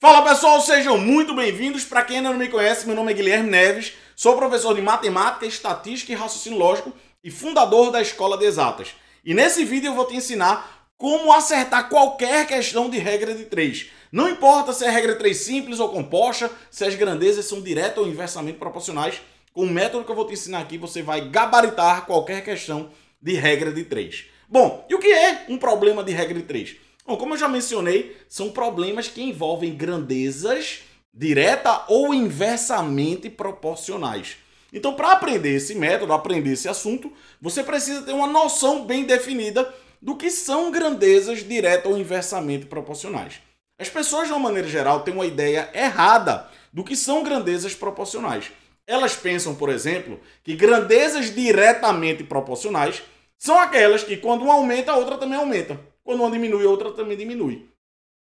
Fala pessoal, sejam muito bem-vindos. Para quem ainda não me conhece, meu nome é Guilherme Neves, sou professor de matemática, estatística e raciocínio lógico e fundador da Escola de Exatas. E nesse vídeo eu vou te ensinar como acertar qualquer questão de regra de 3. Não importa se é regra de 3 simples ou composta, se as grandezas são direta ou inversamente proporcionais, com o método que eu vou te ensinar aqui você vai gabaritar qualquer questão de regra de 3. Bom, e o que é um problema de regra de 3? Bom, como eu já mencionei, são problemas que envolvem grandezas direta ou inversamente proporcionais. Então, para aprender esse método, aprender esse assunto, você precisa ter uma noção bem definida do que são grandezas direta ou inversamente proporcionais. As pessoas, de uma maneira geral, têm uma ideia errada do que são grandezas proporcionais. Elas pensam, por exemplo, que grandezas diretamente proporcionais são aquelas que, quando uma aumenta, a outra também aumenta. Quando uma diminui, a outra também diminui.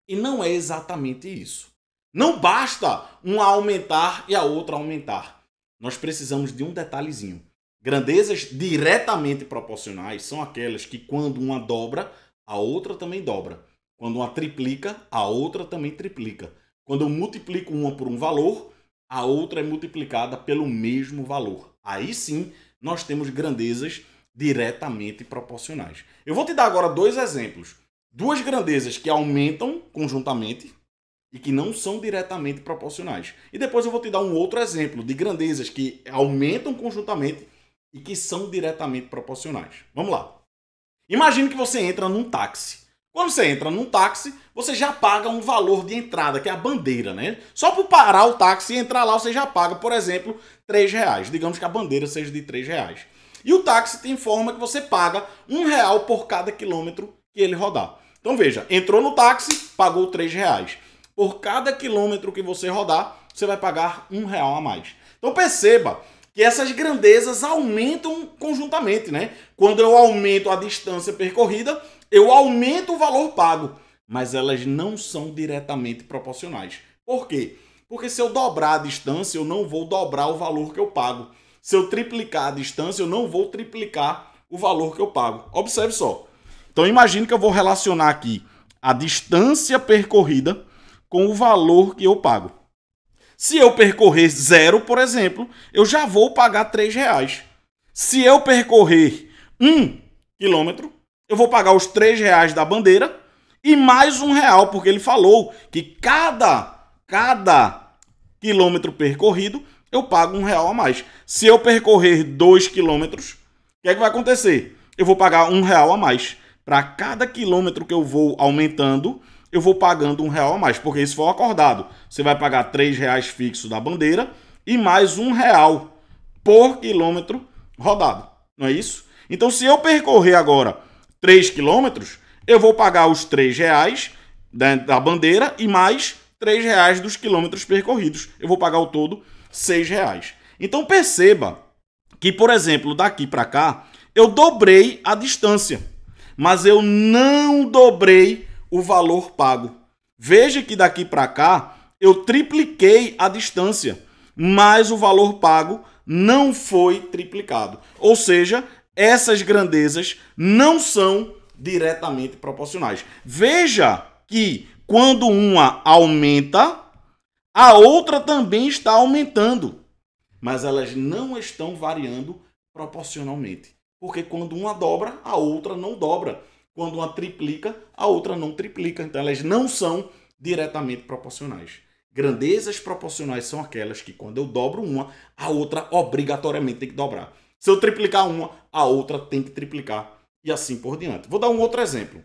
E não é exatamente isso. Não basta uma aumentar e a outra aumentar. Nós precisamos de um detalhezinho. Grandezas diretamente proporcionais são aquelas que, quando uma dobra, a outra também dobra. Quando uma triplica, a outra também triplica. Quando eu multiplico uma por um valor, a outra é multiplicada pelo mesmo valor. Aí sim, nós temos grandezas diretamente proporcionais. Eu vou te dar agora dois exemplos duas grandezas que aumentam conjuntamente e que não são diretamente proporcionais. E depois eu vou te dar um outro exemplo de grandezas que aumentam conjuntamente e que são diretamente proporcionais. Vamos lá. Imagine que você entra num táxi. Quando você entra num táxi, você já paga um valor de entrada, que é a bandeira, né? Só para parar o táxi e entrar lá, você já paga, por exemplo, três reais. Digamos que a bandeira seja de três reais. E o táxi tem forma que você paga um real por cada quilômetro que ele rodar. Então veja, entrou no táxi, pagou três reais. Por cada quilômetro que você rodar, você vai pagar um real a mais. Então perceba que essas grandezas aumentam conjuntamente, né? Quando eu aumento a distância percorrida, eu aumento o valor pago, mas elas não são diretamente proporcionais. Por quê? Porque se eu dobrar a distância, eu não vou dobrar o valor que eu pago. Se eu triplicar a distância, eu não vou triplicar o valor que eu pago. Observe só. Então imagine que eu vou relacionar aqui a distância percorrida com o valor que eu pago. Se eu percorrer zero, por exemplo, eu já vou pagar três reais. Se eu percorrer um quilômetro, eu vou pagar os três reais da bandeira e mais um real, porque ele falou que cada cada quilômetro percorrido eu pago um real a mais. Se eu percorrer dois quilômetros, o que, é que vai acontecer? Eu vou pagar um real a mais. Para cada quilômetro que eu vou aumentando, eu vou pagando um real a mais, porque isso foi acordado. Você vai pagar três reais fixo da bandeira e mais um real por quilômetro rodado. Não é isso? Então, se eu percorrer agora 3 quilômetros, eu vou pagar os três reais da, da bandeira e mais três reais dos quilômetros percorridos. Eu vou pagar o todo seis reais. Então perceba que, por exemplo, daqui para cá, eu dobrei a distância mas eu não dobrei o valor pago. Veja que daqui para cá eu tripliquei a distância, mas o valor pago não foi triplicado. Ou seja, essas grandezas não são diretamente proporcionais. Veja que quando uma aumenta, a outra também está aumentando, mas elas não estão variando proporcionalmente. Porque quando uma dobra, a outra não dobra. Quando uma triplica, a outra não triplica. Então elas não são diretamente proporcionais. Grandezas proporcionais são aquelas que quando eu dobro uma, a outra obrigatoriamente tem que dobrar. Se eu triplicar uma, a outra tem que triplicar e assim por diante. Vou dar um outro exemplo.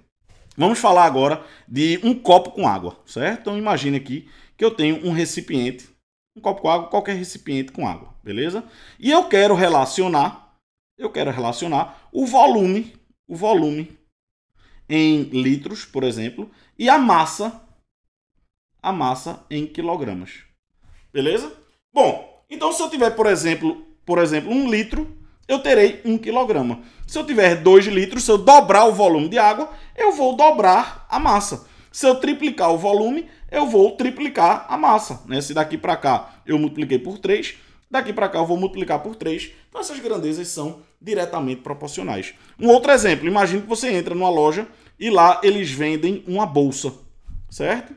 Vamos falar agora de um copo com água, certo? Então imagine aqui que eu tenho um recipiente, um copo com água, qualquer recipiente com água, beleza? E eu quero relacionar eu quero relacionar o volume, o volume em litros, por exemplo, e a massa, a massa em quilogramas. Beleza? Bom, então se eu tiver, por exemplo, por exemplo, um litro, eu terei um quilograma. Se eu tiver dois litros, se eu dobrar o volume de água, eu vou dobrar a massa. Se eu triplicar o volume, eu vou triplicar a massa. Né? Se daqui para cá eu multipliquei por 3, Daqui para cá eu vou multiplicar por 3. Então essas grandezas são diretamente proporcionais. Um outro exemplo, imagine que você entra numa loja e lá eles vendem uma bolsa, certo?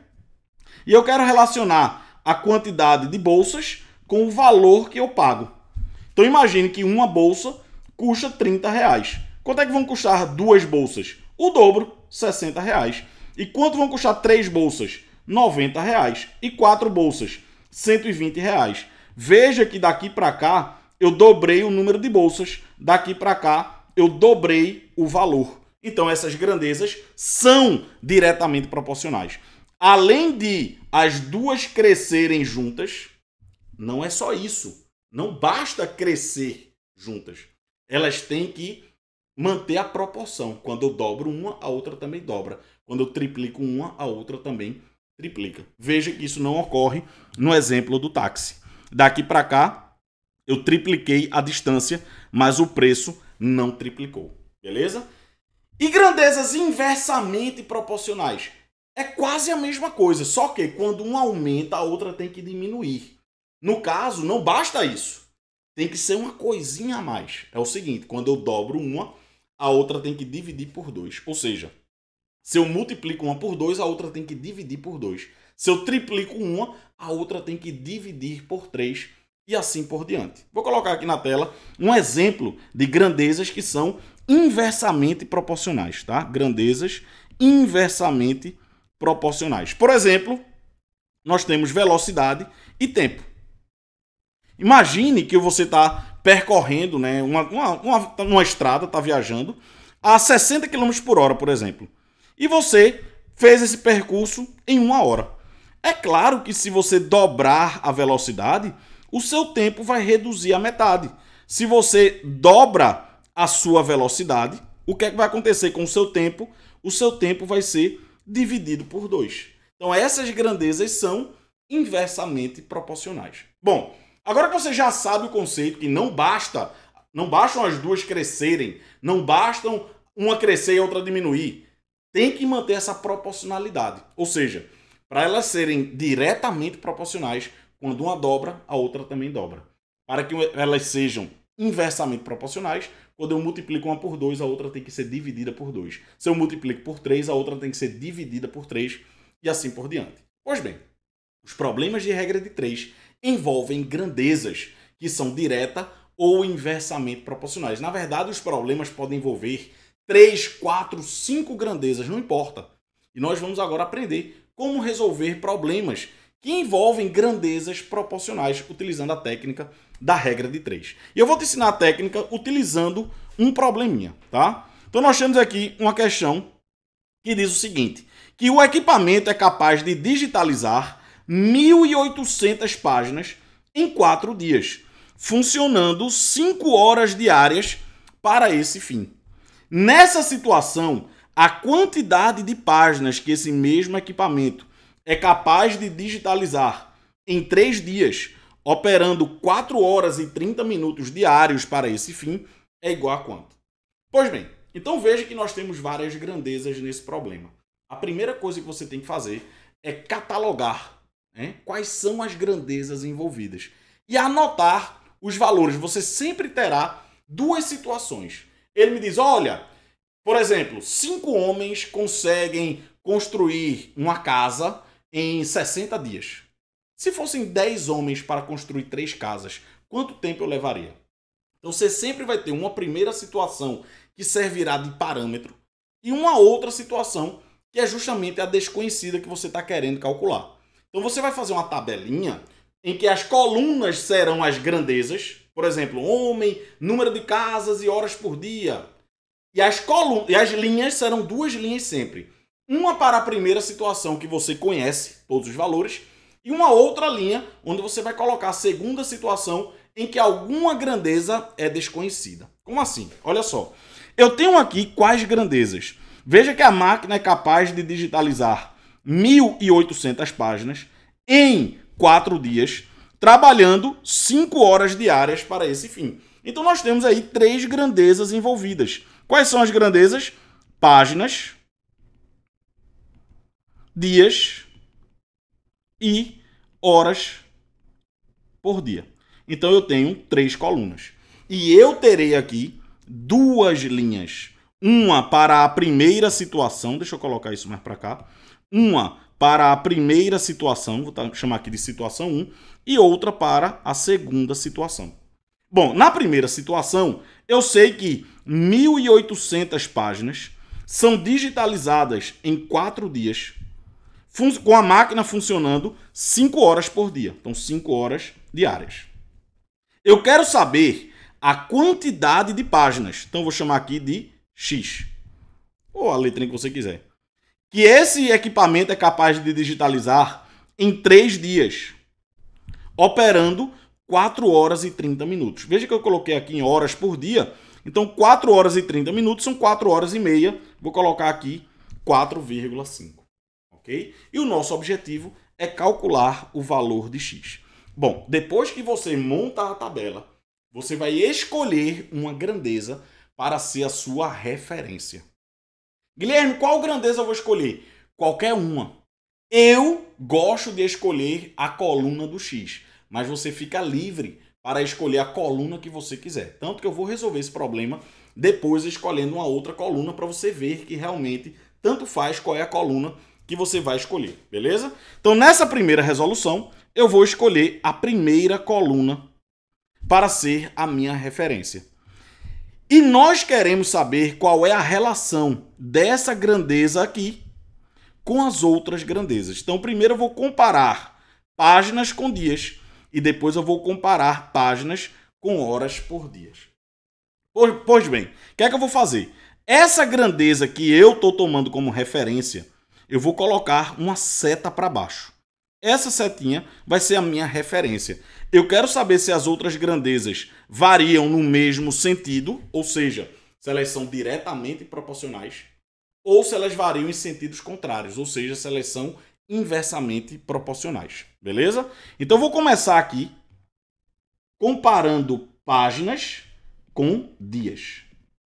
E eu quero relacionar a quantidade de bolsas com o valor que eu pago. Então imagine que uma bolsa custa 30 reais. Quanto é que vão custar duas bolsas? O dobro, 60 reais. E quanto vão custar três bolsas? 90 reais. E quatro bolsas, 120 reais. Veja que daqui para cá eu dobrei o número de bolsas, daqui para cá eu dobrei o valor. Então essas grandezas são diretamente proporcionais. Além de as duas crescerem juntas, não é só isso. Não basta crescer juntas. Elas têm que manter a proporção. Quando eu dobro uma, a outra também dobra. Quando eu triplico uma, a outra também triplica. Veja que isso não ocorre no exemplo do táxi. Daqui para cá, eu tripliquei a distância, mas o preço não triplicou. Beleza? E grandezas inversamente proporcionais. É quase a mesma coisa, só que quando um aumenta, a outra tem que diminuir. No caso, não basta isso. Tem que ser uma coisinha a mais. É o seguinte: quando eu dobro uma, a outra tem que dividir por dois. Ou seja, se eu multiplico uma por dois, a outra tem que dividir por dois. Se eu triplico uma, a outra tem que dividir por 3 e assim por diante. Vou colocar aqui na tela um exemplo de grandezas que são inversamente proporcionais, tá? Grandezas inversamente proporcionais. Por exemplo, nós temos velocidade e tempo. Imagine que você está percorrendo né, uma, uma, uma, tá uma estrada, está viajando a 60 km por hora, por exemplo. E você fez esse percurso em uma hora. É claro que se você dobrar a velocidade, o seu tempo vai reduzir a metade. Se você dobra a sua velocidade, o que, é que vai acontecer com o seu tempo? O seu tempo vai ser dividido por 2. Então essas grandezas são inversamente proporcionais. Bom, agora que você já sabe o conceito que não basta, não bastam as duas crescerem, não bastam uma crescer e outra diminuir. Tem que manter essa proporcionalidade. Ou seja, para elas serem diretamente proporcionais quando uma dobra, a outra também dobra. Para que elas sejam inversamente proporcionais, quando eu multiplico uma por 2, a outra tem que ser dividida por 2. Se eu multiplico por 3, a outra tem que ser dividida por 3 e assim por diante. Pois bem, os problemas de regra de 3 envolvem grandezas que são direta ou inversamente proporcionais. Na verdade, os problemas podem envolver 3, 4, 5 grandezas, não importa. E nós vamos agora aprender como resolver problemas que envolvem grandezas proporcionais utilizando a técnica da regra de 3. E eu vou te ensinar a técnica utilizando um probleminha, tá? Então nós temos aqui uma questão que diz o seguinte, que o equipamento é capaz de digitalizar 1.800 páginas em 4 dias, funcionando 5 horas diárias para esse fim. Nessa situação, a quantidade de páginas que esse mesmo equipamento é capaz de digitalizar em três dias, operando 4 horas e 30 minutos diários para esse fim, é igual a quanto? Pois bem, então veja que nós temos várias grandezas nesse problema. A primeira coisa que você tem que fazer é catalogar né? quais são as grandezas envolvidas e anotar os valores. Você sempre terá duas situações. Ele me diz: olha, por exemplo, cinco homens conseguem construir uma casa em 60 dias. Se fossem 10 homens para construir três casas, quanto tempo eu levaria? Então você sempre vai ter uma primeira situação que servirá de parâmetro e uma outra situação que é justamente a desconhecida que você está querendo calcular. Então você vai fazer uma tabelinha em que as colunas serão as grandezas, por exemplo, homem, número de casas e horas por dia, e as, e as linhas serão duas linhas sempre. Uma para a primeira situação que você conhece todos os valores, e uma outra linha onde você vai colocar a segunda situação em que alguma grandeza é desconhecida. Como assim? Olha só. Eu tenho aqui quais grandezas. Veja que a máquina é capaz de digitalizar 1.800 páginas em 4 dias, trabalhando 5 horas diárias para esse fim. Então nós temos aí três grandezas envolvidas. Quais são as grandezas? Páginas, dias e horas por dia. Então eu tenho três colunas. E eu terei aqui duas linhas. Uma para a primeira situação, deixa eu colocar isso mais para cá. Uma para a primeira situação, vou chamar aqui de situação 1, e outra para a segunda situação. Bom, na primeira situação, eu sei que 1.800 páginas são digitalizadas em quatro dias, com a máquina funcionando 5 horas por dia. Então, 5 horas diárias. Eu quero saber a quantidade de páginas. Então, vou chamar aqui de X. Ou a letra que você quiser. Que esse equipamento é capaz de digitalizar em 3 dias, operando 4 horas e 30 minutos. Veja que eu coloquei aqui em horas por dia. Então, 4 horas e 30 minutos são 4 horas e meia. Vou colocar aqui 4,5. Ok? E o nosso objetivo é calcular o valor de x. Bom, depois que você monta a tabela, você vai escolher uma grandeza para ser a sua referência. Guilherme, qual grandeza eu vou escolher? Qualquer uma. Eu gosto de escolher a coluna do x mas você fica livre para escolher a coluna que você quiser. Tanto que eu vou resolver esse problema depois escolhendo uma outra coluna para você ver que realmente tanto faz qual é a coluna que você vai escolher, beleza? Então nessa primeira resolução, eu vou escolher a primeira coluna para ser a minha referência. E nós queremos saber qual é a relação dessa grandeza aqui com as outras grandezas. Então primeiro eu vou comparar páginas com dias e depois eu vou comparar páginas com horas por dia. Pois bem, o que é que eu vou fazer? Essa grandeza que eu estou tomando como referência, eu vou colocar uma seta para baixo. Essa setinha vai ser a minha referência. Eu quero saber se as outras grandezas variam no mesmo sentido, ou seja, se elas são diretamente proporcionais, ou se elas variam em sentidos contrários, ou seja, se elas são inversamente proporcionais. Beleza? Então vou começar aqui comparando páginas com dias.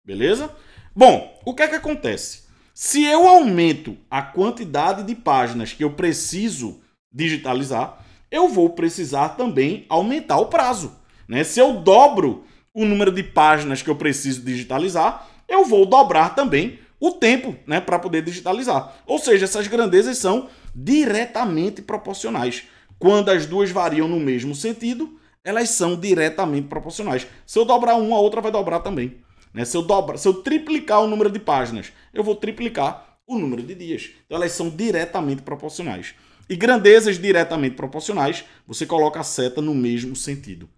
Beleza? Bom, o que é que acontece? Se eu aumento a quantidade de páginas que eu preciso digitalizar, eu vou precisar também aumentar o prazo. Né? Se eu dobro o número de páginas que eu preciso digitalizar, eu vou dobrar também o tempo né, para poder digitalizar. Ou seja, essas grandezas são diretamente proporcionais quando as duas variam no mesmo sentido, elas são diretamente proporcionais. Se eu dobrar uma, a outra vai dobrar também. Né? Se, eu dobra, se eu triplicar o número de páginas, eu vou triplicar o número de dias. Então elas são diretamente proporcionais. E grandezas diretamente proporcionais, você coloca a seta no mesmo sentido.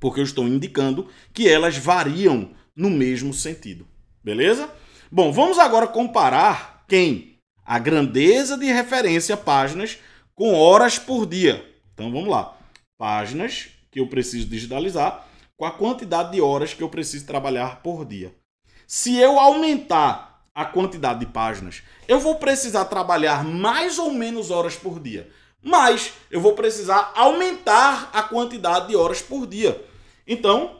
Porque eu estou indicando que elas variam no mesmo sentido. Beleza? Bom, vamos agora comparar quem? A grandeza de referência páginas com horas por dia. Então vamos lá. Páginas que eu preciso digitalizar com a quantidade de horas que eu preciso trabalhar por dia. Se eu aumentar a quantidade de páginas, eu vou precisar trabalhar mais ou menos horas por dia. Mas eu vou precisar aumentar a quantidade de horas por dia. Então,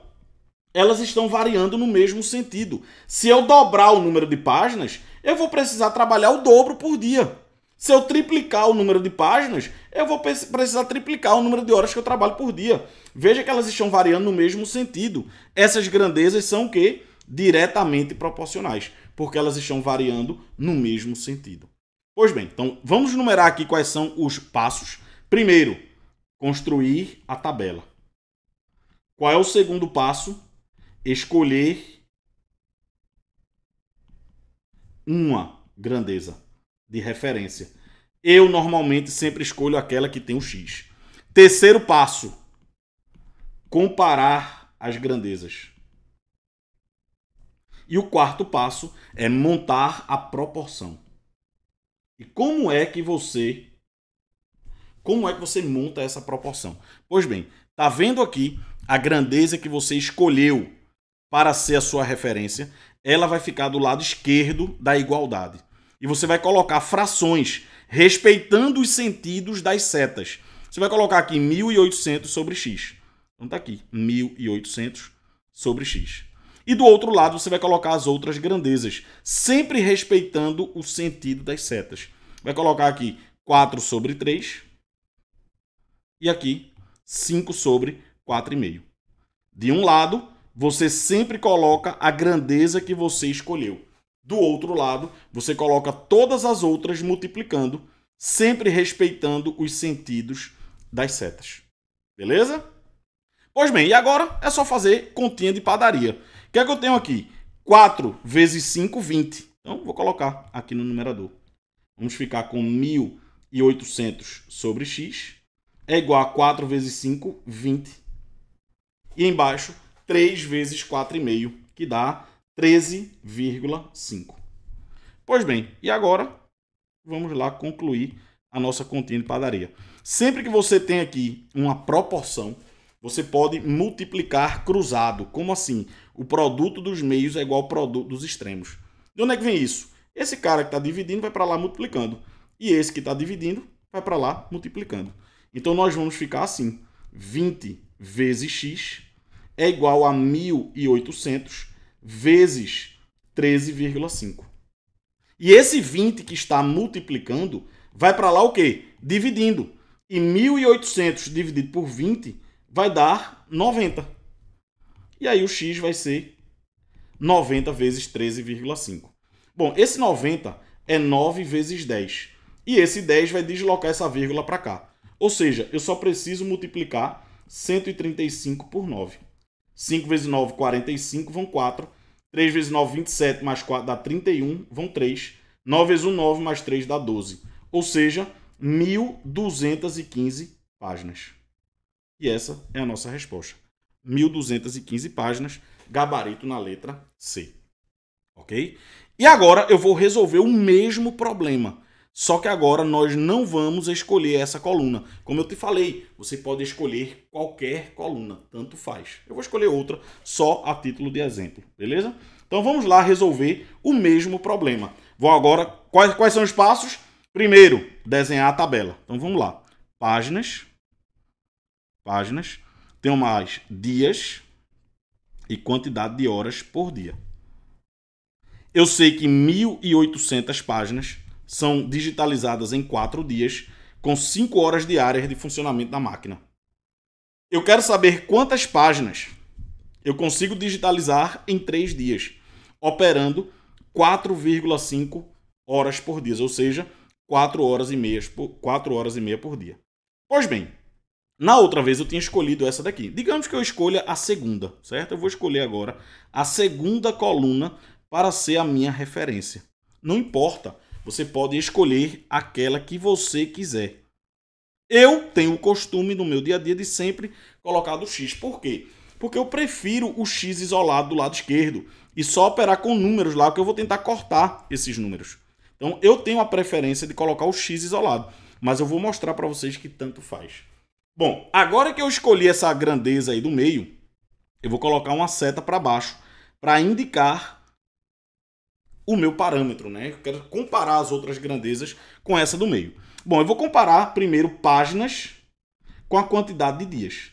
elas estão variando no mesmo sentido. Se eu dobrar o número de páginas, eu vou precisar trabalhar o dobro por dia. Se eu triplicar o número de páginas, eu vou precisar triplicar o número de horas que eu trabalho por dia. Veja que elas estão variando no mesmo sentido. Essas grandezas são o quê? Diretamente proporcionais, porque elas estão variando no mesmo sentido. Pois bem, então vamos numerar aqui quais são os passos. Primeiro, construir a tabela. Qual é o segundo passo? Escolher uma grandeza de referência. Eu normalmente sempre escolho aquela que tem o X. Terceiro passo: comparar as grandezas. E o quarto passo é montar a proporção. E como é que você como é que você monta essa proporção? Pois bem, tá vendo aqui a grandeza que você escolheu para ser a sua referência, ela vai ficar do lado esquerdo da igualdade e você vai colocar frações, respeitando os sentidos das setas. Você vai colocar aqui 1.800 sobre x. Então tá aqui, 1.800 sobre x. E do outro lado você vai colocar as outras grandezas, sempre respeitando o sentido das setas. Vai colocar aqui 4 sobre 3 e aqui 5 sobre 4,5. De um lado, você sempre coloca a grandeza que você escolheu. Do outro lado, você coloca todas as outras multiplicando, sempre respeitando os sentidos das setas. Beleza? Pois bem, e agora é só fazer continha de padaria. O que é que eu tenho aqui? 4 vezes 5, 20. Então, vou colocar aqui no numerador. Vamos ficar com 1.800 sobre x é igual a 4 vezes 5, 20. E embaixo, 3 vezes 4,5, que dá 13,5. Pois bem, e agora vamos lá concluir a nossa continha de padaria. Sempre que você tem aqui uma proporção, você pode multiplicar cruzado. Como assim? O produto dos meios é igual ao produto dos extremos. De onde é que vem isso? Esse cara que está dividindo vai para lá multiplicando. E esse que está dividindo vai para lá multiplicando. Então nós vamos ficar assim. 20 vezes x é igual a 1800 vezes 13,5. E esse 20 que está multiplicando vai para lá o quê? Dividindo. E 1.800 dividido por 20 vai dar 90. E aí o x vai ser 90 vezes 13,5. Bom, esse 90 é 9 vezes 10. E esse 10 vai deslocar essa vírgula para cá. Ou seja, eu só preciso multiplicar 135 por 9. 5 vezes 9, 45, vão 4. 3 vezes 9, 27, mais 4 dá 31, vão 3. 9 vezes 1, 9, mais 3 dá 12. Ou seja, 1.215 páginas. E essa é a nossa resposta. 1.215 páginas, gabarito na letra C. Ok? E agora eu vou resolver o mesmo problema só que agora nós não vamos escolher essa coluna. Como eu te falei, você pode escolher qualquer coluna, tanto faz. Eu vou escolher outra só a título de exemplo, beleza? Então vamos lá resolver o mesmo problema. Vou agora, quais, quais são os passos? Primeiro, desenhar a tabela. Então vamos lá. Páginas, páginas, tenho mais dias e quantidade de horas por dia. Eu sei que 1.800 páginas são digitalizadas em quatro dias, com cinco horas diárias de funcionamento da máquina. Eu quero saber quantas páginas eu consigo digitalizar em três dias, operando 4,5 horas por dia, ou seja, 4 horas e meia, 4 horas e meia por dia. Pois bem, na outra vez eu tinha escolhido essa daqui. Digamos que eu escolha a segunda, certo? Eu vou escolher agora a segunda coluna para ser a minha referência. Não importa você pode escolher aquela que você quiser. Eu tenho o costume no meu dia a dia de sempre colocar do X. Por quê? Porque eu prefiro o X isolado do lado esquerdo e só operar com números lá, porque eu vou tentar cortar esses números. Então eu tenho a preferência de colocar o X isolado, mas eu vou mostrar para vocês que tanto faz. Bom, agora que eu escolhi essa grandeza aí do meio, eu vou colocar uma seta para baixo para indicar o meu parâmetro, né? Eu quero comparar as outras grandezas com essa do meio. Bom, eu vou comparar primeiro páginas com a quantidade de dias.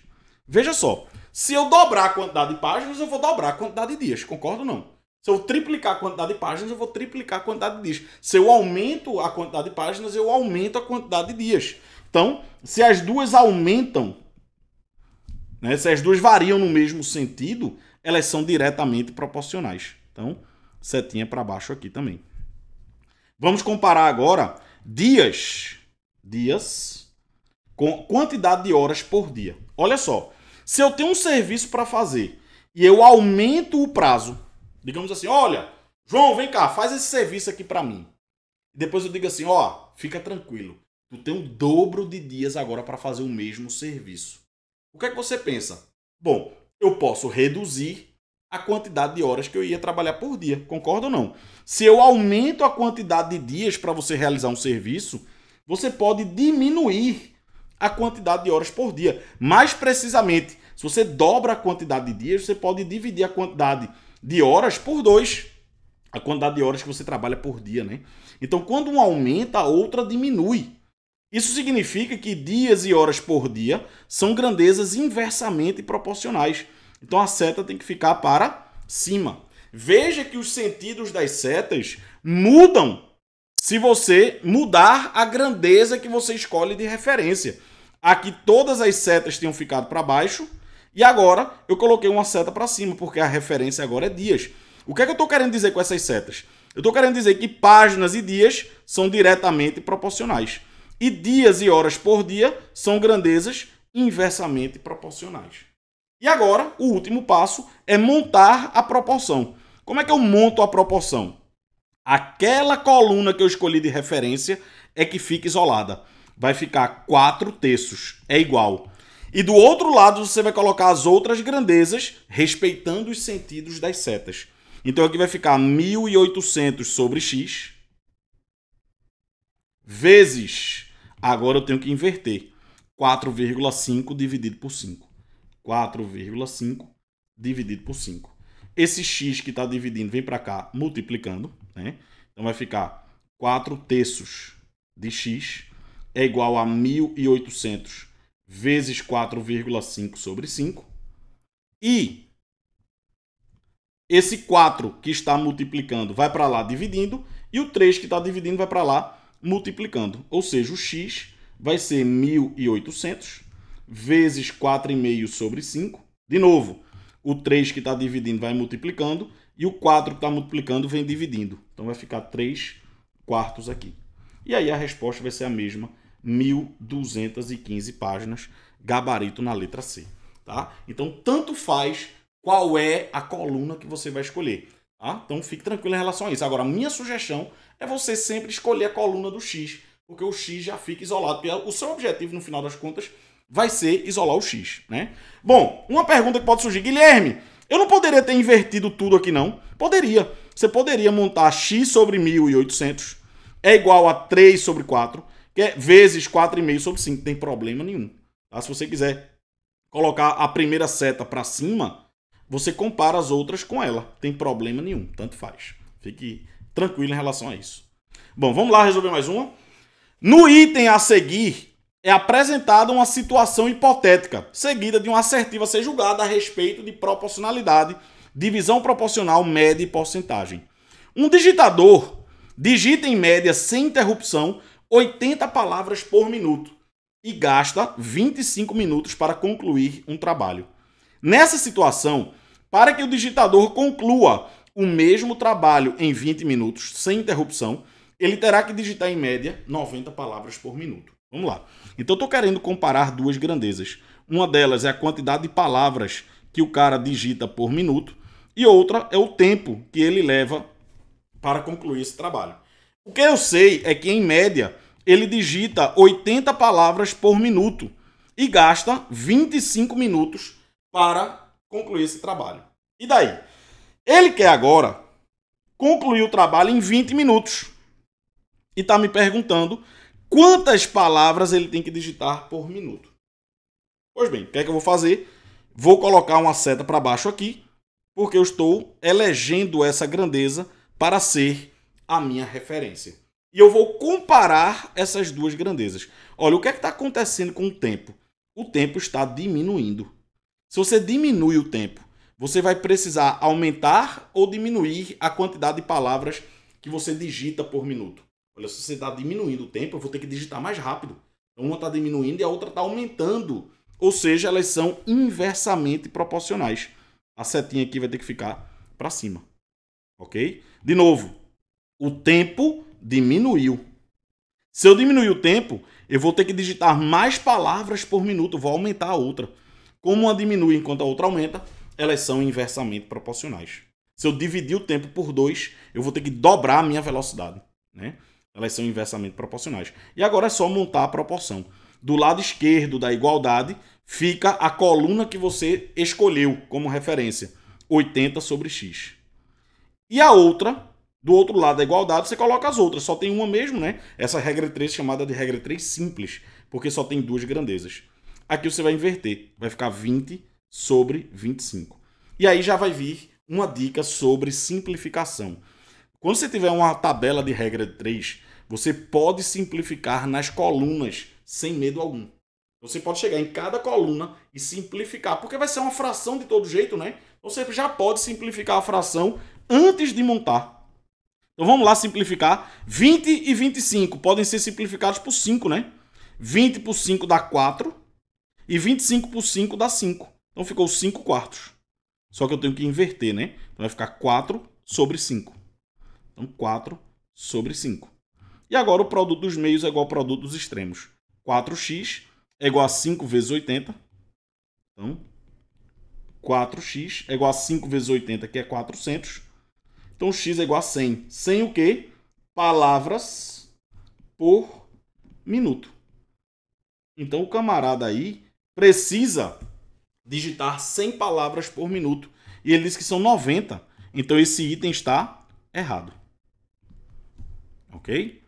Veja só, se eu dobrar a quantidade de páginas, eu vou dobrar a quantidade de dias, Concordo? ou não? Se eu triplicar a quantidade de páginas, eu vou triplicar a quantidade de dias. Se eu aumento a quantidade de páginas, eu aumento a quantidade de dias. Então, se as duas aumentam, né, se as duas variam no mesmo sentido, elas são diretamente proporcionais. Então, setinha para baixo aqui também. Vamos comparar agora dias, dias com quantidade de horas por dia. Olha só, se eu tenho um serviço para fazer e eu aumento o prazo, digamos assim, olha, João, vem cá, faz esse serviço aqui para mim. Depois eu digo assim, ó, fica tranquilo, tu tem o dobro de dias agora para fazer o mesmo serviço. O que é que você pensa? Bom, eu posso reduzir a quantidade de horas que eu ia trabalhar por dia. Concorda ou não? Se eu aumento a quantidade de dias para você realizar um serviço, você pode diminuir a quantidade de horas por dia. Mais precisamente, se você dobra a quantidade de dias, você pode dividir a quantidade de horas por dois. A quantidade de horas que você trabalha por dia, né? Então, quando um aumenta, a outra diminui. Isso significa que dias e horas por dia são grandezas inversamente proporcionais. Então a seta tem que ficar para cima. Veja que os sentidos das setas mudam se você mudar a grandeza que você escolhe de referência. Aqui todas as setas tinham ficado para baixo e agora eu coloquei uma seta para cima, porque a referência agora é dias. O que é que eu estou querendo dizer com essas setas? Eu estou querendo dizer que páginas e dias são diretamente proporcionais. E dias e horas por dia são grandezas inversamente proporcionais. E agora, o último passo é montar a proporção. Como é que eu monto a proporção? Aquela coluna que eu escolhi de referência é que fica isolada. Vai ficar 4 terços, é igual. E do outro lado você vai colocar as outras grandezas, respeitando os sentidos das setas. Então aqui vai ficar 1.800 sobre x, vezes, agora eu tenho que inverter, 4,5 dividido por 5. 4,5 dividido por 5. Esse x que está dividindo vem para cá multiplicando, né? Então vai ficar 4 terços de x é igual a 1.800 vezes 4,5 sobre 5. E esse 4 que está multiplicando vai para lá dividindo, e o 3 que está dividindo vai para lá multiplicando. Ou seja, o x vai ser 1.800 vezes 4,5 sobre 5. De novo, o 3 que está dividindo vai multiplicando e o 4 que está multiplicando vem dividindo. Então vai ficar 3 quartos aqui. E aí a resposta vai ser a mesma, 1.215 páginas, gabarito na letra C. Tá? Então tanto faz qual é a coluna que você vai escolher. Tá? Então fique tranquilo em relação a isso. Agora, a minha sugestão é você sempre escolher a coluna do X, porque o X já fica isolado, porque o seu objetivo, no final das contas, vai ser isolar o X, né? Bom, uma pergunta que pode surgir, Guilherme, eu não poderia ter invertido tudo aqui não? Poderia. Você poderia montar X sobre 1.800 é igual a 3 sobre 4, que é vezes 4,5 sobre 5, não tem problema nenhum. Tá? Se você quiser colocar a primeira seta para cima, você compara as outras com ela, não tem problema nenhum, tanto faz. Fique tranquilo em relação a isso. Bom, vamos lá resolver mais uma. No item a seguir, é apresentada uma situação hipotética, seguida de uma assertiva a ser julgada a respeito de proporcionalidade, divisão proporcional, média e porcentagem. Um digitador digita em média, sem interrupção, 80 palavras por minuto e gasta 25 minutos para concluir um trabalho. Nessa situação, para que o digitador conclua o mesmo trabalho em 20 minutos, sem interrupção, ele terá que digitar em média 90 palavras por minuto. Vamos lá. Então eu estou querendo comparar duas grandezas. Uma delas é a quantidade de palavras que o cara digita por minuto e outra é o tempo que ele leva para concluir esse trabalho. O que eu sei é que, em média, ele digita 80 palavras por minuto e gasta 25 minutos para concluir esse trabalho. E daí? Ele quer agora concluir o trabalho em 20 minutos e está me perguntando quantas palavras ele tem que digitar por minuto. Pois bem, o que é que eu vou fazer? Vou colocar uma seta para baixo aqui, porque eu estou elegendo essa grandeza para ser a minha referência. E eu vou comparar essas duas grandezas. Olha, o que é que está acontecendo com o tempo? O tempo está diminuindo. Se você diminui o tempo, você vai precisar aumentar ou diminuir a quantidade de palavras que você digita por minuto. Olha, se você está diminuindo o tempo, eu vou ter que digitar mais rápido. Então, uma está diminuindo e a outra está aumentando. Ou seja, elas são inversamente proporcionais. A setinha aqui vai ter que ficar para cima. Ok? De novo, o tempo diminuiu. Se eu diminuir o tempo, eu vou ter que digitar mais palavras por minuto, vou aumentar a outra. Como uma diminui enquanto a outra aumenta, elas são inversamente proporcionais. Se eu dividir o tempo por dois, eu vou ter que dobrar a minha velocidade. Né? Elas são inversamente proporcionais. E agora é só montar a proporção. Do lado esquerdo da igualdade fica a coluna que você escolheu como referência, 80 sobre x. E a outra, do outro lado da igualdade, você coloca as outras. Só tem uma mesmo, né? Essa regra 3 chamada de regra 3 simples, porque só tem duas grandezas. Aqui você vai inverter, vai ficar 20 sobre 25. E aí já vai vir uma dica sobre simplificação. Quando você tiver uma tabela de regra de 3, você pode simplificar nas colunas sem medo algum. Você pode chegar em cada coluna e simplificar, porque vai ser uma fração de todo jeito, né? Então, você já pode simplificar a fração antes de montar. Então vamos lá simplificar. 20 e 25 podem ser simplificados por 5, né? 20 por 5 dá 4 e 25 por 5 dá 5. Então ficou 5 quartos. Só que eu tenho que inverter, né? Então vai ficar 4 sobre 5. Então, 4 sobre 5. E agora o produto dos meios é igual ao produto dos extremos. 4x é igual a 5 vezes 80. Então, 4x é igual a 5 vezes 80, que é 400. Então, x é igual a 100. 100 o quê? Palavras por minuto. Então, o camarada aí precisa digitar 100 palavras por minuto. E ele diz que são 90. Então, esse item está errado. Ok?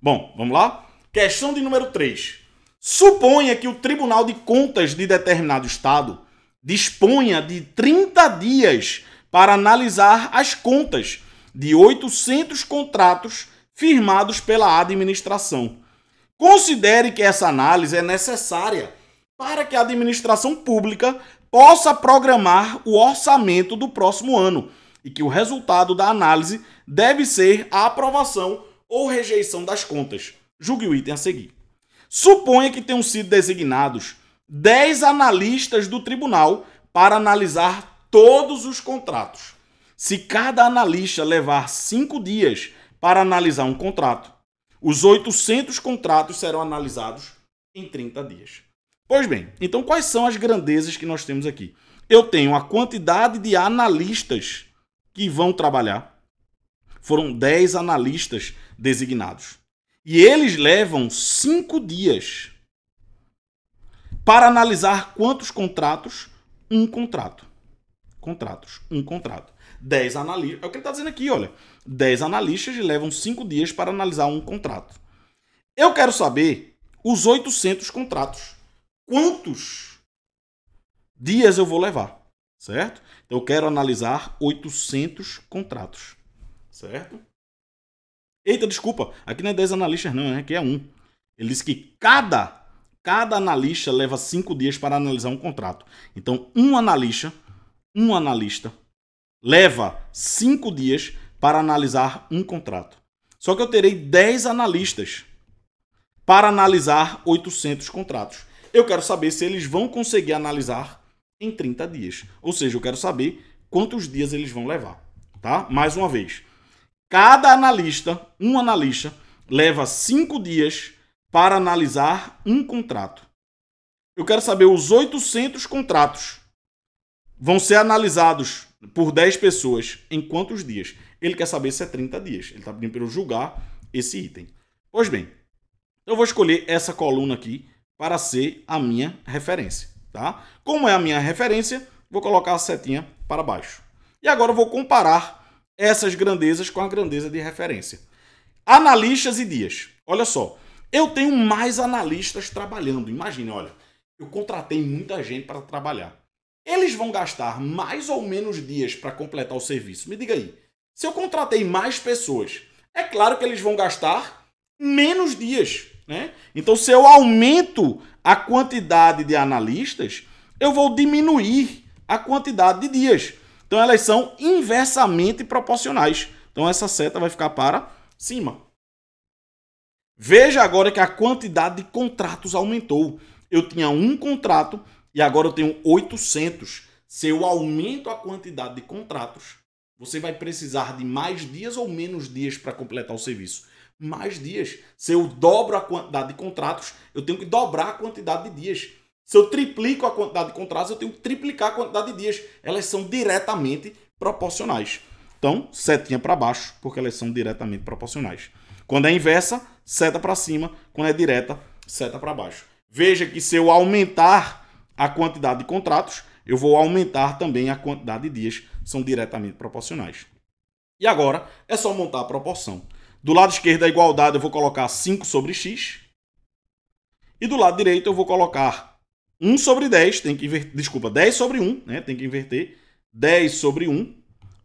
Bom, vamos lá? Questão de número 3. Suponha que o Tribunal de Contas de determinado Estado disponha de 30 dias para analisar as contas de 800 contratos firmados pela administração. Considere que essa análise é necessária para que a administração pública possa programar o orçamento do próximo ano e que o resultado da análise deve ser a aprovação ou rejeição das contas. Julgue o item a seguir. Suponha que tenham sido designados 10 analistas do tribunal para analisar todos os contratos. Se cada analista levar 5 dias para analisar um contrato, os 800 contratos serão analisados em 30 dias. Pois bem, então quais são as grandezas que nós temos aqui? Eu tenho a quantidade de analistas que vão trabalhar, foram 10 analistas designados. E eles levam 5 dias para analisar quantos contratos? Um contrato. Contratos, um contrato. 10 analistas. É o que ele está dizendo aqui, olha. 10 analistas levam 5 dias para analisar um contrato. Eu quero saber os 800 contratos. Quantos dias eu vou levar? Certo? Então, eu quero analisar 800 contratos certo? Eita, desculpa, aqui não é 10 analistas não, né? aqui é um. Ele disse que cada, cada analista leva 5 dias para analisar um contrato. Então, um analista, um analista leva 5 dias para analisar um contrato. Só que eu terei 10 analistas para analisar 800 contratos. Eu quero saber se eles vão conseguir analisar em 30 dias. Ou seja, eu quero saber quantos dias eles vão levar, tá? Mais uma vez, Cada analista, um analista, leva cinco dias para analisar um contrato. Eu quero saber os 800 contratos vão ser analisados por 10 pessoas em quantos dias? Ele quer saber se é 30 dias. Ele está pedindo para eu julgar esse item. Pois bem, eu vou escolher essa coluna aqui para ser a minha referência. Tá? Como é a minha referência, vou colocar a setinha para baixo. E agora eu vou comparar essas grandezas com a grandeza de referência. Analistas e dias. Olha só, eu tenho mais analistas trabalhando. Imagine, olha, eu contratei muita gente para trabalhar. Eles vão gastar mais ou menos dias para completar o serviço. Me diga aí, se eu contratei mais pessoas, é claro que eles vão gastar menos dias. Né? Então, se eu aumento a quantidade de analistas, eu vou diminuir a quantidade de dias. Então elas são inversamente proporcionais. Então essa seta vai ficar para cima. Veja agora que a quantidade de contratos aumentou. Eu tinha um contrato e agora eu tenho 800. Se eu aumento a quantidade de contratos, você vai precisar de mais dias ou menos dias para completar o serviço? Mais dias. Se eu dobro a quantidade de contratos, eu tenho que dobrar a quantidade de dias. Se eu triplico a quantidade de contratos, eu tenho que triplicar a quantidade de dias. Elas são diretamente proporcionais. Então, setinha para baixo, porque elas são diretamente proporcionais. Quando é inversa, seta para cima. Quando é direta, seta para baixo. Veja que se eu aumentar a quantidade de contratos, eu vou aumentar também a quantidade de dias. São diretamente proporcionais. E agora, é só montar a proporção. Do lado esquerdo da igualdade, eu vou colocar 5 sobre x. E do lado direito, eu vou colocar 1 sobre 10, tem que inverter. Desculpa, 10 sobre 1, né? Tem que inverter. 10 sobre 1,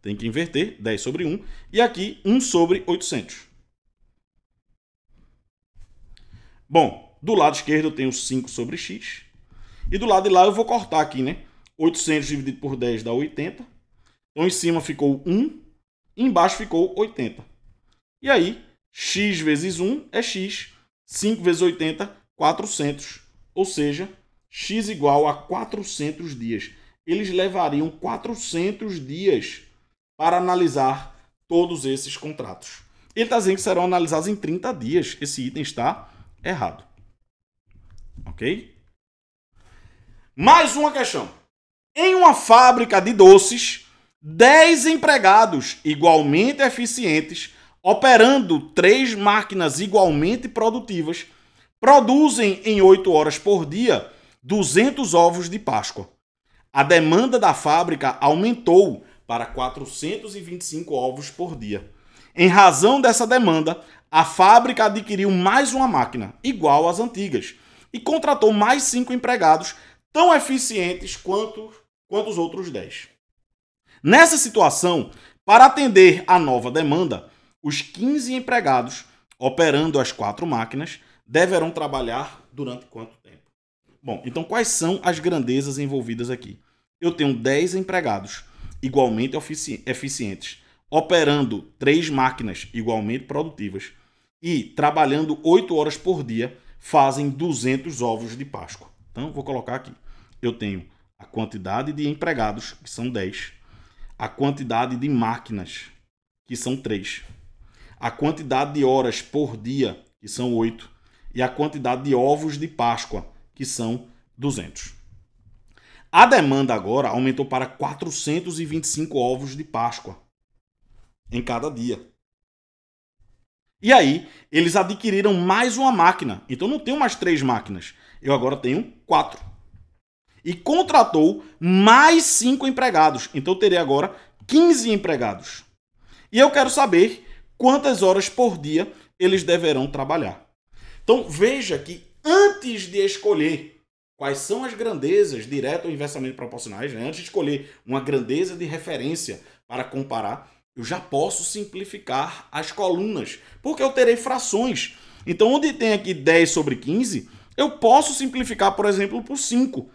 tem que inverter. 10 sobre 1. E aqui, 1 sobre 800. Bom, do lado esquerdo eu tenho 5 sobre x. E do lado de lá eu vou cortar aqui, né? 800 dividido por 10 dá 80. Então em cima ficou 1, embaixo ficou 80. E aí, x vezes 1 é x, 5 vezes 80, 400. Ou seja, x igual a 400 dias. Eles levariam 400 dias para analisar todos esses contratos. Ele está dizendo que serão analisados em 30 dias. Esse item está errado. Ok? Mais uma questão. Em uma fábrica de doces, 10 empregados igualmente eficientes, operando três máquinas igualmente produtivas, produzem em 8 horas por dia 200 ovos de Páscoa. A demanda da fábrica aumentou para 425 ovos por dia. Em razão dessa demanda, a fábrica adquiriu mais uma máquina, igual às antigas, e contratou mais cinco empregados, tão eficientes quanto, quanto os outros dez. Nessa situação, para atender à nova demanda, os 15 empregados, operando as quatro máquinas, deverão trabalhar durante quanto tempo? Bom, então quais são as grandezas envolvidas aqui? Eu tenho 10 empregados igualmente eficientes, operando três máquinas igualmente produtivas e trabalhando 8 horas por dia, fazem 200 ovos de Páscoa. Então, vou colocar aqui. Eu tenho a quantidade de empregados, que são 10, a quantidade de máquinas, que são 3, a quantidade de horas por dia, que são 8, e a quantidade de ovos de Páscoa, que são 200. A demanda agora aumentou para 425 ovos de Páscoa em cada dia. E aí, eles adquiriram mais uma máquina. Então não tenho mais três máquinas. Eu agora tenho quatro. E contratou mais cinco empregados. Então eu terei agora 15 empregados. E eu quero saber quantas horas por dia eles deverão trabalhar. Então veja que antes de escolher quais são as grandezas, direto ou inversamente proporcionais, né? antes de escolher uma grandeza de referência para comparar, eu já posso simplificar as colunas, porque eu terei frações. Então, onde tem aqui 10 sobre 15, eu posso simplificar, por exemplo, por 5.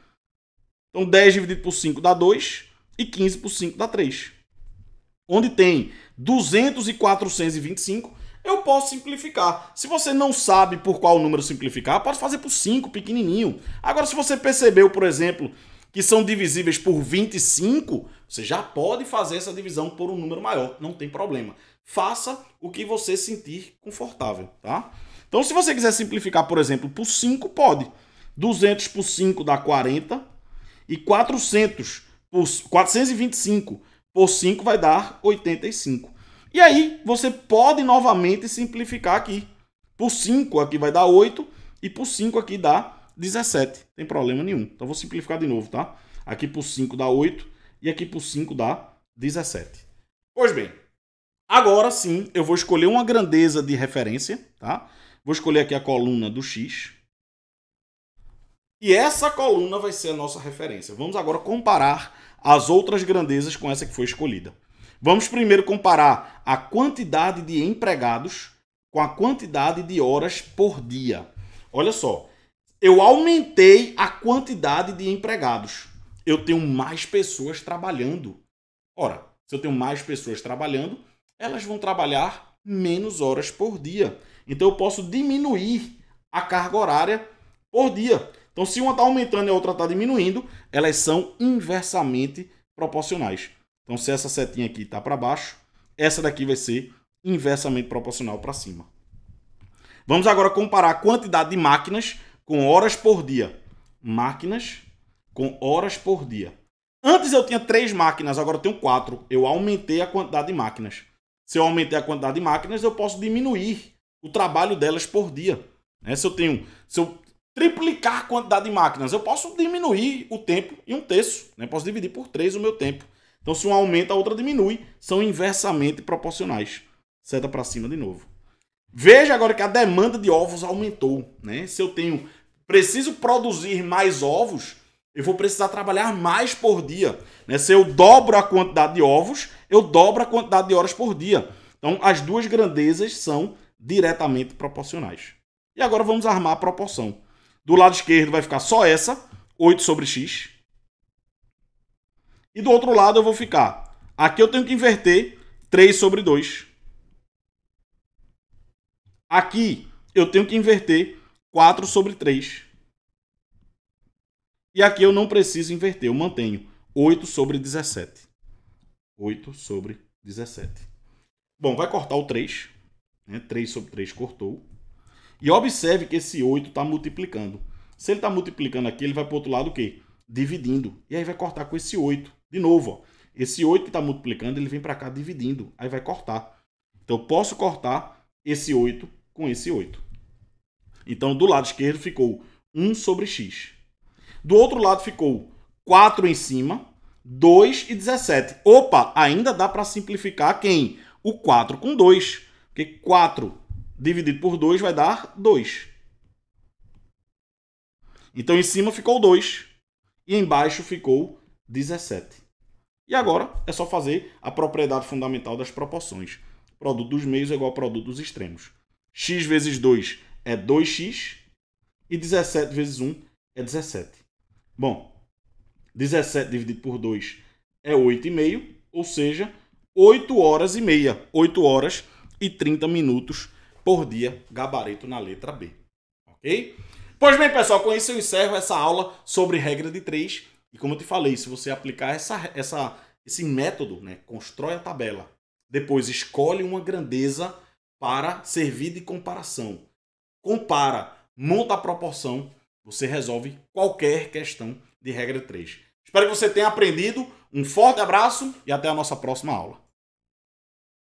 Então, 10 dividido por 5 dá 2 e 15 por 5 dá 3. Onde tem 200 e 425, eu posso simplificar. Se você não sabe por qual número simplificar, pode fazer por 5, pequenininho. Agora, se você percebeu, por exemplo, que são divisíveis por 25, você já pode fazer essa divisão por um número maior, não tem problema. Faça o que você sentir confortável, tá? Então, se você quiser simplificar, por exemplo, por 5, pode. 200 por 5 dá 40 e 400 por 425 por 5 vai dar 85. E aí você pode novamente simplificar aqui. Por 5 aqui vai dar 8 e por 5 aqui dá 17. Não tem problema nenhum. Então vou simplificar de novo, tá? Aqui por 5 dá 8 e aqui por 5 dá 17. Pois bem, agora sim eu vou escolher uma grandeza de referência, tá? Vou escolher aqui a coluna do X. E essa coluna vai ser a nossa referência. Vamos agora comparar as outras grandezas com essa que foi escolhida. Vamos primeiro comparar a quantidade de empregados com a quantidade de horas por dia. Olha só, eu aumentei a quantidade de empregados. Eu tenho mais pessoas trabalhando. Ora, se eu tenho mais pessoas trabalhando, elas vão trabalhar menos horas por dia. Então eu posso diminuir a carga horária por dia. Então, se uma está aumentando e a outra está diminuindo, elas são inversamente proporcionais. Então, se essa setinha aqui está para baixo, essa daqui vai ser inversamente proporcional para cima. Vamos agora comparar a quantidade de máquinas com horas por dia. Máquinas com horas por dia. Antes eu tinha três máquinas, agora eu tenho quatro. Eu aumentei a quantidade de máquinas. Se eu aumentei a quantidade de máquinas, eu posso diminuir o trabalho delas por dia. Né? Se eu tenho, se eu triplicar a quantidade de máquinas, eu posso diminuir o tempo em um terço. Né? Posso dividir por três o meu tempo. Então, se uma aumenta, a outra diminui. São inversamente proporcionais. Seta para cima de novo. Veja agora que a demanda de ovos aumentou. Né? Se eu tenho preciso produzir mais ovos, eu vou precisar trabalhar mais por dia. Né? Se eu dobro a quantidade de ovos, eu dobro a quantidade de horas por dia. Então, as duas grandezas são diretamente proporcionais. E agora vamos armar a proporção. Do lado esquerdo vai ficar só essa, 8 sobre x. E do outro lado eu vou ficar. Aqui eu tenho que inverter 3 sobre 2. Aqui eu tenho que inverter 4 sobre 3. E aqui eu não preciso inverter, eu mantenho 8 sobre 17. 8 sobre 17. Bom, vai cortar o 3. Né? 3 sobre 3 cortou. E observe que esse 8 está multiplicando. Se ele está multiplicando aqui, ele vai para o outro lado o quê? Dividindo. E aí vai cortar com esse 8. De novo, ó, esse 8 que está multiplicando, ele vem para cá dividindo, aí vai cortar. Então eu posso cortar esse 8 com esse 8. Então do lado esquerdo ficou 1 sobre x. Do outro lado ficou 4 em cima, 2 e 17. Opa, ainda dá para simplificar quem? O 4 com 2. Porque 4 dividido por 2 vai dar 2. Então em cima ficou 2 e embaixo ficou 17. E agora é só fazer a propriedade fundamental das proporções. Produto dos meios é igual ao produto dos extremos. x vezes 2 é 2x e 17 vezes 1 é 17. Bom, 17 dividido por 2 é 8,5, ou seja, 8 horas e meia, 8 horas e 30 minutos por dia, gabarito na letra B. Ok? Pois bem, pessoal, com isso eu encerro essa aula sobre regra de 3 e como eu te falei, se você aplicar essa, essa, esse método, né, constrói a tabela, depois escolhe uma grandeza para servir de comparação, compara, monta a proporção, você resolve qualquer questão de regra 3. Espero que você tenha aprendido. Um forte abraço e até a nossa próxima aula.